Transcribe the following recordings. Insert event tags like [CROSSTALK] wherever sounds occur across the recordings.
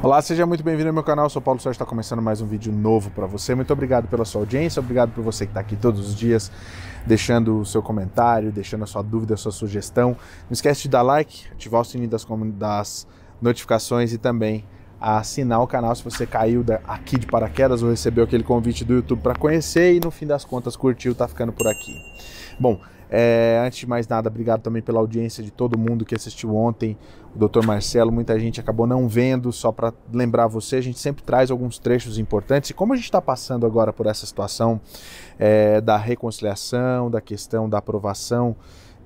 Olá, seja muito bem-vindo ao meu canal. Eu sou Paulo Sérgio, está começando mais um vídeo novo para você. Muito obrigado pela sua audiência, obrigado por você que está aqui todos os dias, deixando o seu comentário, deixando a sua dúvida, a sua sugestão. Não esquece de dar like, ativar o sininho das, das notificações e também assinar o canal se você caiu aqui de paraquedas ou recebeu aquele convite do YouTube para conhecer e no fim das contas curtiu, tá ficando por aqui. Bom, é, antes de mais nada, obrigado também pela audiência de todo mundo que assistiu ontem. O Dr. Marcelo, muita gente acabou não vendo, só para lembrar você, a gente sempre traz alguns trechos importantes. E como a gente está passando agora por essa situação é, da reconciliação, da questão da aprovação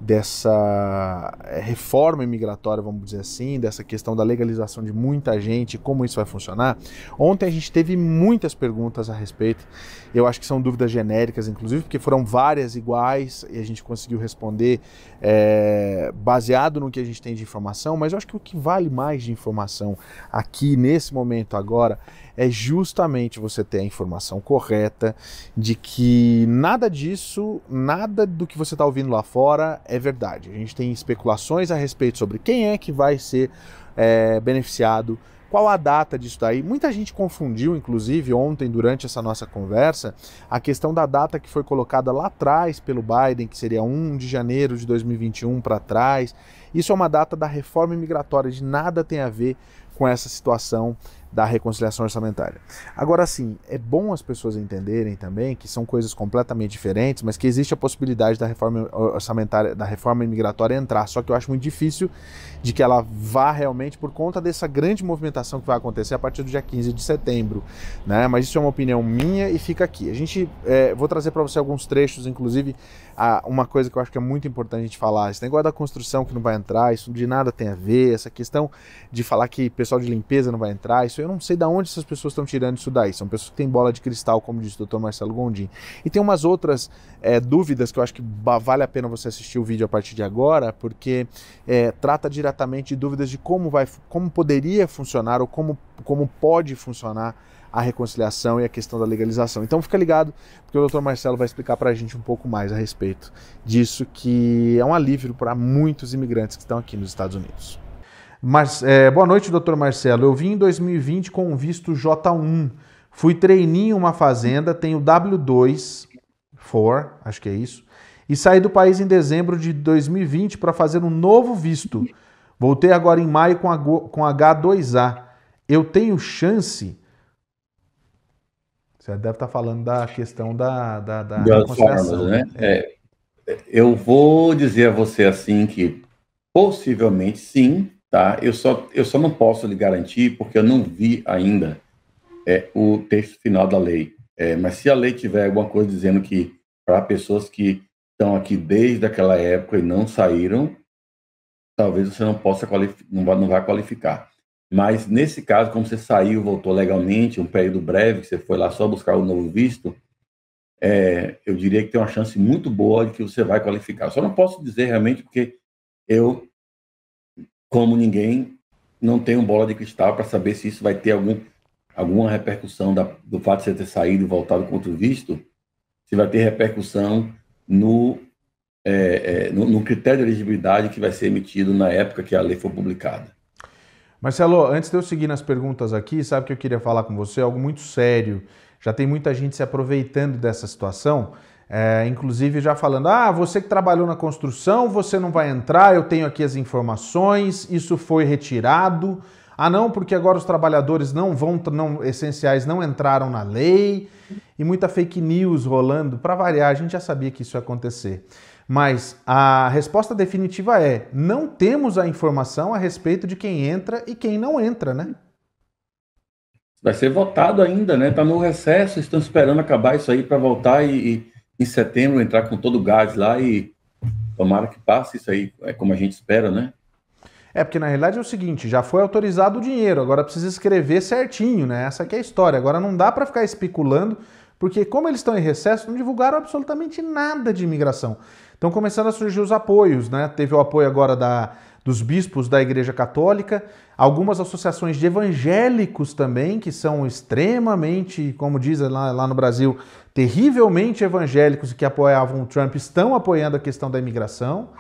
dessa eh, reforma imigratória, vamos dizer assim, dessa questão da legalização de muita gente, como isso vai funcionar. Ontem a gente teve muitas perguntas a respeito. Eu acho que são dúvidas genéricas, inclusive, porque foram várias iguais e a gente conseguiu responder é, baseado no que a gente tem de informação. Mas eu acho que o que vale mais de informação aqui nesse momento agora é justamente você ter a informação correta de que nada disso, nada do que você está ouvindo lá fora é verdade. A gente tem especulações a respeito sobre quem é que vai ser é, beneficiado, qual a data disso daí. Muita gente confundiu, inclusive, ontem, durante essa nossa conversa, a questão da data que foi colocada lá atrás pelo Biden, que seria 1 de janeiro de 2021 para trás. Isso é uma data da reforma imigratória, de nada tem a ver com essa situação da reconciliação orçamentária. Agora sim, é bom as pessoas entenderem também que são coisas completamente diferentes, mas que existe a possibilidade da reforma orçamentária, da reforma imigratória entrar, só que eu acho muito difícil de que ela vá realmente por conta dessa grande movimentação que vai acontecer a partir do dia 15 de setembro, né? Mas isso é uma opinião minha e fica aqui. A gente é, vou trazer para você alguns trechos, inclusive a, uma coisa que eu acho que é muito importante a gente falar, esse negócio da construção que não vai entrar, isso de nada tem a ver, essa questão de falar que pessoal de limpeza não vai entrar, isso eu não sei de onde essas pessoas estão tirando isso daí. São pessoas que têm bola de cristal, como disse o Dr. Marcelo Gondim. E tem umas outras é, dúvidas que eu acho que vale a pena você assistir o vídeo a partir de agora, porque é, trata diretamente de dúvidas de como vai, como poderia funcionar ou como, como pode funcionar a reconciliação e a questão da legalização. Então fica ligado, porque o Dr. Marcelo vai explicar para a gente um pouco mais a respeito disso, que é um alívio para muitos imigrantes que estão aqui nos Estados Unidos. Mar é, boa noite, doutor Marcelo. Eu vim em 2020 com um visto J1. Fui treininho em uma fazenda, tenho W2, for, acho que é isso, e saí do país em dezembro de 2020 para fazer um novo visto. Voltei agora em maio com, com H2A. Eu tenho chance. Você deve estar tá falando da questão da, da, da formas, né? né? É. É. eu vou dizer a você assim que possivelmente sim, tá? Eu só, eu só não posso lhe garantir porque eu não vi ainda é, o texto final da lei. É, mas se a lei tiver alguma coisa dizendo que para pessoas que estão aqui desde aquela época e não saíram, talvez você não possa não vai, não vai qualificar. Mas nesse caso, como você saiu, voltou legalmente, um período breve, que você foi lá só buscar o um novo visto, é, eu diria que tem uma chance muito boa de que você vai qualificar. Só não posso dizer realmente porque eu como ninguém, não tenho bola de cristal para saber se isso vai ter algum, alguma repercussão da, do fato de você ter saído e voltado contra o visto, se vai ter repercussão no, é, é, no, no critério de elegibilidade que vai ser emitido na época que a lei for publicada. Marcelo, antes de eu seguir nas perguntas aqui, sabe que eu queria falar com você algo muito sério. Já tem muita gente se aproveitando dessa situação é, inclusive já falando, ah, você que trabalhou na construção, você não vai entrar, eu tenho aqui as informações, isso foi retirado. Ah, não, porque agora os trabalhadores não vão, não, essenciais não entraram na lei. E muita fake news rolando. Para variar, a gente já sabia que isso ia acontecer. Mas a resposta definitiva é: não temos a informação a respeito de quem entra e quem não entra, né? Vai ser votado ainda, né? Tá no recesso, estão esperando acabar isso aí para voltar e, em setembro entrar com todo o gás lá e tomara que passe isso aí, é como a gente espera, né? É, porque na realidade é o seguinte, já foi autorizado o dinheiro, agora precisa escrever certinho, né? Essa é a história. Agora não dá para ficar especulando, porque como eles estão em recesso, não divulgaram absolutamente nada de imigração. Estão começando a surgir os apoios, né? Teve o apoio agora da dos bispos da Igreja Católica, algumas associações de evangélicos também, que são extremamente, como dizem lá, lá no Brasil, terrivelmente evangélicos e que apoiavam o Trump, estão apoiando a questão da imigração.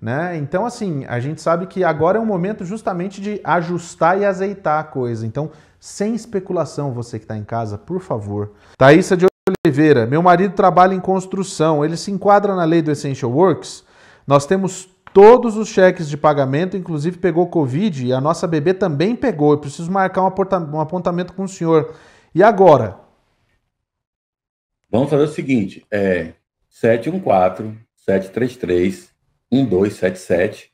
Né? Então, assim, a gente sabe que agora é um momento justamente de ajustar e azeitar a coisa. Então, sem especulação, você que está em casa, por favor. Thaisa de Oliveira, meu marido trabalha em construção, ele se enquadra na lei do Essential Works? Nós temos Todos os cheques de pagamento, inclusive pegou Covid e a nossa bebê também pegou. Eu preciso marcar um, um apontamento com o senhor. E agora? Vamos fazer o seguinte: é 714-733-1277.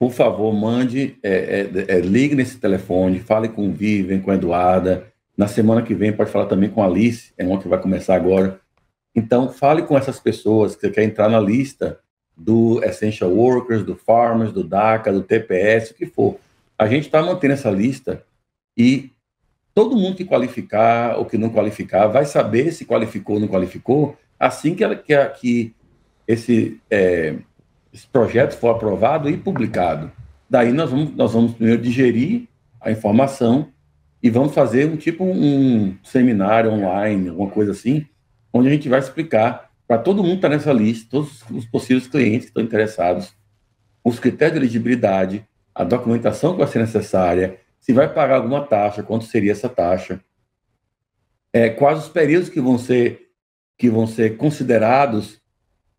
Por favor, mande, é, é, é, ligue nesse telefone, fale com o Vivian, com a Eduarda. Na semana que vem pode falar também com a Alice, é uma que vai começar agora. Então, fale com essas pessoas que quer entrar na lista do Essential Workers, do Farmers, do DACA, do TPS, o que for. A gente está mantendo essa lista e todo mundo que qualificar ou que não qualificar vai saber se qualificou ou não qualificou assim que, ela, que, que esse, é, esse projeto for aprovado e publicado. Daí nós vamos, nós vamos primeiro digerir a informação e vamos fazer um tipo um seminário online, alguma coisa assim, onde a gente vai explicar para todo mundo que está nessa lista, todos os possíveis clientes que estão interessados, os critérios de elegibilidade, a documentação que vai ser necessária, se vai pagar alguma taxa, quanto seria essa taxa, é, quais os períodos que vão ser que vão ser considerados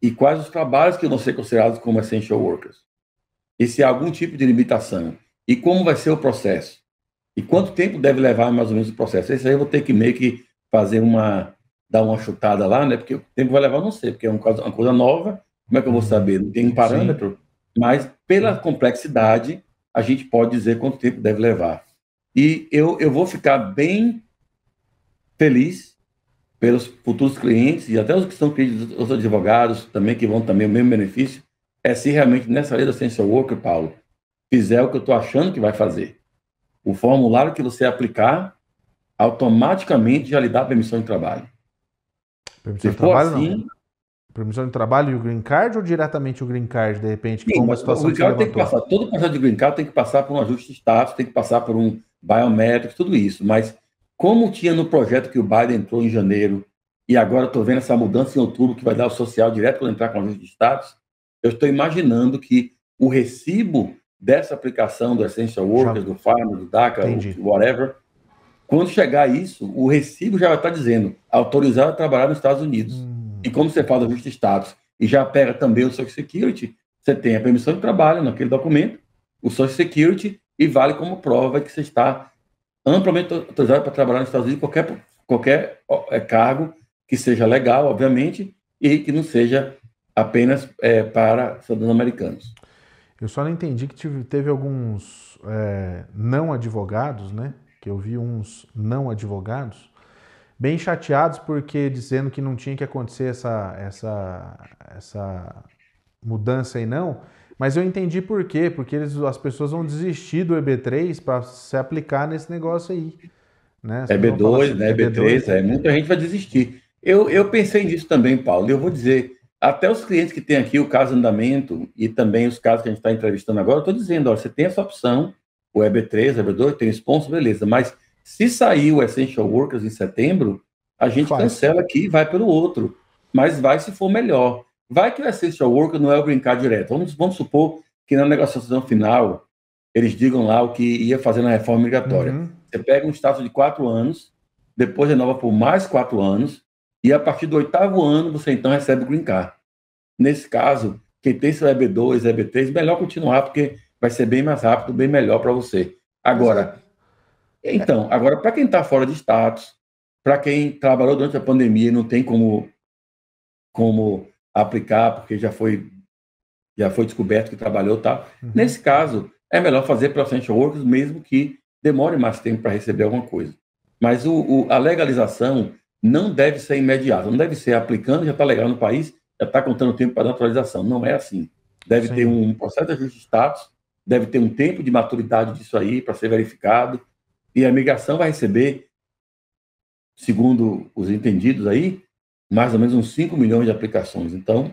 e quais os trabalhos que vão ser considerados como essential workers. E se há algum tipo de limitação. E como vai ser o processo. E quanto tempo deve levar mais ou menos o processo. Isso aí eu vou ter que meio que fazer uma, dar uma chutada lá, né? Porque o tempo vai levar, não sei, porque é uma coisa, uma coisa nova, como é que eu vou uhum. saber? Não tem um parâmetro, Sim. mas pela complexidade, a gente pode dizer quanto tempo deve levar. E eu, eu vou ficar bem feliz pelos futuros clientes e até os que são clientes, os advogados também, que vão também o mesmo benefício, é se realmente nessa lei da Essential Worker, Paulo, fizer o que eu estou achando que vai fazer. O formulário que você aplicar automaticamente já lhe dá permissão de trabalho. Permissão de trabalho assim, não. Permissão de trabalho e o green card ou diretamente o green card, de repente, com uma situação o green card tem que passar, todo processo de green card tem que passar por um ajuste de status, tem que passar por um biométrico, tudo isso, mas como tinha no projeto que o Biden entrou em janeiro e agora estou vendo essa mudança em outubro que vai dar o social direto quando entrar com o ajuste de status, eu estou imaginando que o recibo dessa aplicação do Essential Workers, Já... do Farm, do DACA, do whatever, quando chegar isso, o recibo já vai estar dizendo autorizado a trabalhar nos Estados Unidos. Hum. E como você faz o de status e já pega também o Social Security, você tem a permissão de trabalho naquele documento, o Social Security, e vale como prova que você está amplamente autorizado para trabalhar nos Estados Unidos qualquer, qualquer é, cargo que seja legal, obviamente, e que não seja apenas é, para cidadãos americanos. Eu só não entendi que teve alguns é, não advogados, né? que eu vi uns não advogados bem chateados porque dizendo que não tinha que acontecer essa, essa, essa mudança aí não, mas eu entendi por quê, porque eles, as pessoas vão desistir do EB3 para se aplicar nesse negócio aí. Né? EB2, assim, né? EB3, EB3, é, muita gente vai desistir. Eu, eu pensei nisso também, Paulo, e eu vou dizer, até os clientes que tem aqui o caso andamento e também os casos que a gente está entrevistando agora, eu estou dizendo, olha, você tem essa opção, o EB3, EB2, tem sponsor, beleza. Mas se sair o Essential Workers em setembro, a gente Faz. cancela aqui e vai pelo outro. Mas vai se for melhor. Vai que o Essential Worker não é o brincar direto. Vamos, vamos supor que na negociação final eles digam lá o que ia fazer na reforma migratória. Uhum. Você pega um status de quatro anos, depois renova por mais quatro anos, e a partir do oitavo ano você então recebe o green card. Nesse caso, quem tem seu EB2, EB3, melhor continuar, porque vai ser bem mais rápido, bem melhor para você. Agora, então, agora para quem está fora de status, para quem trabalhou durante a pandemia, não tem como como aplicar porque já foi já foi descoberto que trabalhou, tá? Uhum. Nesse caso, é melhor fazer para essential workers mesmo que demore mais tempo para receber alguma coisa. Mas o, o, a legalização não deve ser imediata, não deve ser aplicando já está legal no país, já está contando tempo para a naturalização. Não é assim. Deve Sim. ter um processo de ajuste de status deve ter um tempo de maturidade disso aí para ser verificado, e a migração vai receber, segundo os entendidos aí, mais ou menos uns 5 milhões de aplicações. Então,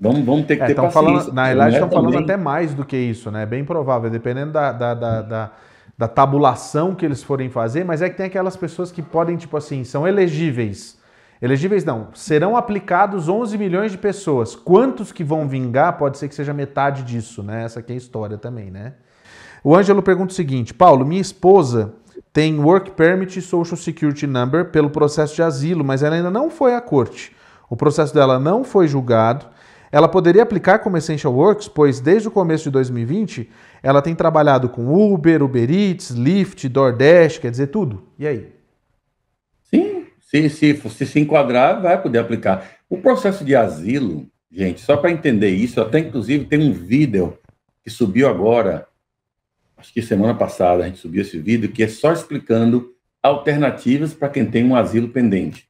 vamos, vamos ter que é, ter paciência. Falando, na realidade, estão falando até mais do que isso, né? É bem provável, dependendo da, da, da, da, da tabulação que eles forem fazer, mas é que tem aquelas pessoas que podem, tipo assim, são elegíveis Elegíveis não. Serão aplicados 11 milhões de pessoas. Quantos que vão vingar? Pode ser que seja metade disso, né? Essa aqui é a história também, né? O Ângelo pergunta o seguinte: Paulo, minha esposa tem Work Permit e Social Security Number pelo processo de asilo, mas ela ainda não foi à corte. O processo dela não foi julgado. Ela poderia aplicar como Essential Works, pois desde o começo de 2020 ela tem trabalhado com Uber, Uber Eats, Lyft, DoorDash, quer dizer, tudo. E aí? Se, se, se, se enquadrar, vai poder aplicar. O processo de asilo, gente, só para entender isso, até inclusive tem um vídeo que subiu agora, acho que semana passada a gente subiu esse vídeo, que é só explicando alternativas para quem tem um asilo pendente.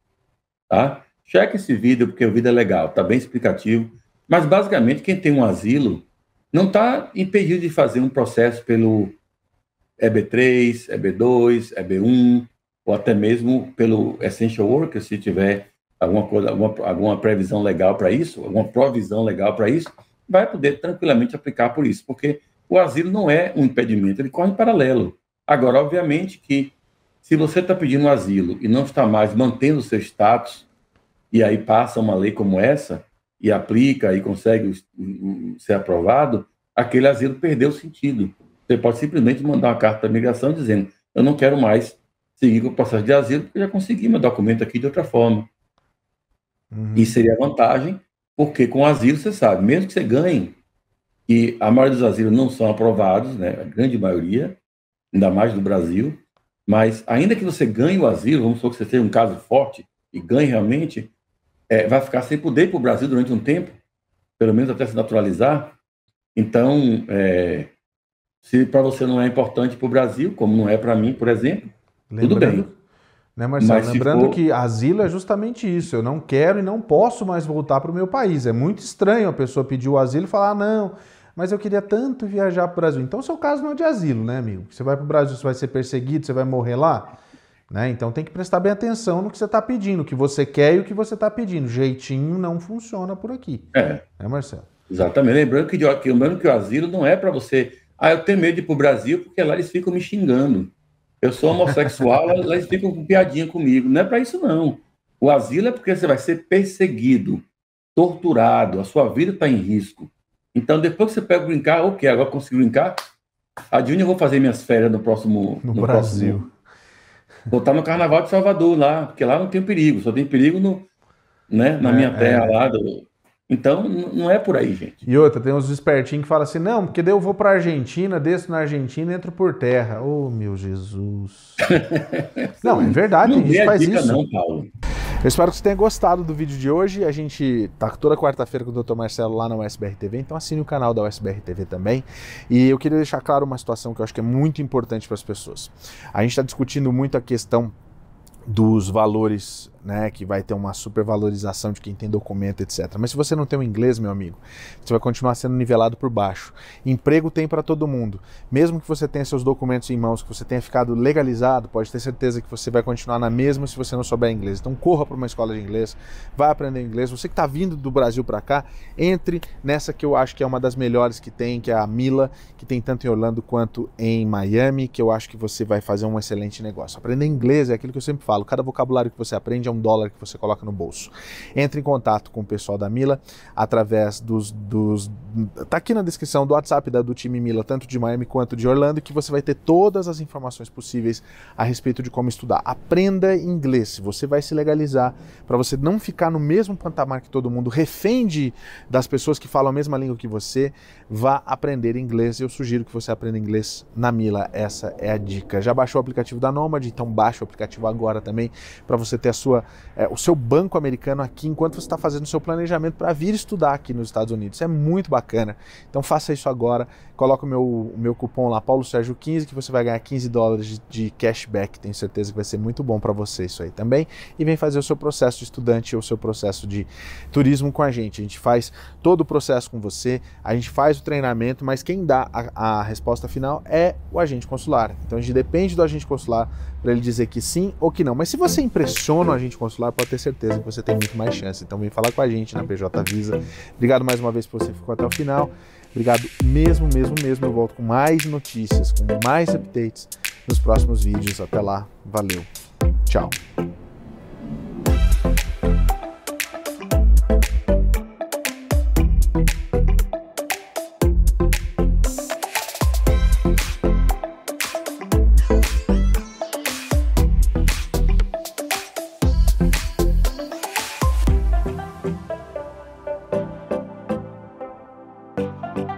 Tá? Cheque esse vídeo, porque o vídeo é legal, tá bem explicativo. Mas, basicamente, quem tem um asilo não está impedido de fazer um processo pelo EB3, EB2, EB1, ou até mesmo pelo essential worker, se tiver alguma coisa, alguma, alguma previsão legal para isso, alguma provisão legal para isso, vai poder tranquilamente aplicar por isso, porque o asilo não é um impedimento, ele corre em paralelo. Agora, obviamente que se você está pedindo um asilo e não está mais mantendo o seu status, e aí passa uma lei como essa, e aplica e consegue ser aprovado, aquele asilo perdeu o sentido. Você pode simplesmente mandar uma carta de migração dizendo: eu não quero mais seguir com o processo de asilo, porque eu já consegui meu documento aqui de outra forma. Uhum. E seria vantagem, porque com asilo, você sabe, mesmo que você ganhe, e a maioria dos asilos não são aprovados, né, a grande maioria, ainda mais do Brasil, mas ainda que você ganhe o asilo, vamos supor que você tenha um caso forte e ganhe realmente, é, vai ficar sem poder ir para o Brasil durante um tempo, pelo menos até se naturalizar. Então, é, se para você não é importante para o Brasil, como não é para mim, por exemplo, Lembrando, Tudo bem. Né, Marcelo? Mas Lembrando for... que asilo é justamente isso. Eu não quero e não posso mais voltar para o meu país. É muito estranho a pessoa pedir o asilo e falar, ah, não, mas eu queria tanto viajar para o Brasil. Então, seu caso não é de asilo, né, amigo? Você vai para o Brasil, você vai ser perseguido, você vai morrer lá. Né? Então tem que prestar bem atenção no que você está pedindo, o que você quer e o que você está pedindo. Jeitinho não funciona por aqui. É. Né, Marcelo? Exatamente. Lembrando que, lembrando que o asilo não é para você. Ah, eu tenho medo de ir para o Brasil porque lá eles ficam me xingando eu sou homossexual, elas ficam com piadinha comigo. Não é para isso, não. O asilo é porque você vai ser perseguido, torturado, a sua vida está em risco. Então, depois que você pega o brincar, ok, agora consigo brincar, adivinha eu vou fazer minhas férias no próximo... No, no Brasil. Próximo... Vou estar tá no Carnaval de Salvador lá, porque lá não tem perigo, só tem perigo no, né, na é, minha terra é. lá, do, então, não é por aí, gente. E outra, tem uns espertinhos que falam assim: não, porque daí eu vou para Argentina, desço na Argentina entro por terra. Oh, meu Jesus. [LAUGHS] não, é verdade, não gente faz dica, isso. Não, Paulo. Eu espero que você tenha gostado do vídeo de hoje. A gente tá toda quarta-feira com o Dr. Marcelo lá na USBR TV, então assine o canal da USBR TV também. E eu queria deixar claro uma situação que eu acho que é muito importante para as pessoas. A gente está discutindo muito a questão dos valores né, que vai ter uma supervalorização de quem tem documento, etc. Mas se você não tem o inglês, meu amigo, você vai continuar sendo nivelado por baixo. Emprego tem para todo mundo. Mesmo que você tenha seus documentos em mãos, que você tenha ficado legalizado, pode ter certeza que você vai continuar na mesma se você não souber inglês. Então corra para uma escola de inglês, vai aprender inglês. Você que está vindo do Brasil para cá, entre nessa que eu acho que é uma das melhores que tem, que é a Mila, que tem tanto em Orlando quanto em Miami, que eu acho que você vai fazer um excelente negócio. Aprender inglês é aquilo que eu sempre falo, cada vocabulário que você aprende é um dólar que você coloca no bolso. Entre em contato com o pessoal da Mila através dos. dos tá aqui na descrição do WhatsApp da, do time Mila, tanto de Miami quanto de Orlando, que você vai ter todas as informações possíveis a respeito de como estudar. Aprenda inglês, você vai se legalizar para você não ficar no mesmo patamar que todo mundo, refém das pessoas que falam a mesma língua que você. Vá aprender inglês. Eu sugiro que você aprenda inglês na Mila. Essa é a dica. Já baixou o aplicativo da Nomad? Então baixe o aplicativo agora também para você ter a sua é, o seu banco americano aqui enquanto você está fazendo o seu planejamento para vir estudar aqui nos Estados Unidos. Isso é muito bacana. Então faça isso agora. Coloca o meu, o meu cupom lá, Paulo Sérgio 15, que você vai ganhar 15 dólares de, de cashback. Tenho certeza que vai ser muito bom para você isso aí também. E vem fazer o seu processo de estudante ou o seu processo de turismo com a gente. A gente faz todo o processo com você, a gente faz o treinamento, mas quem dá a, a resposta final é o agente consular. Então a gente depende do agente consular para ele dizer que sim ou que não. Mas se você impressiona o agente consular, pode ter certeza que você tem muito mais chance. Então vem falar com a gente na PJ Visa. Obrigado mais uma vez por você ficou até o final. Obrigado mesmo, mesmo, mesmo. Eu volto com mais notícias, com mais updates nos próximos vídeos. Até lá, valeu. Tchau.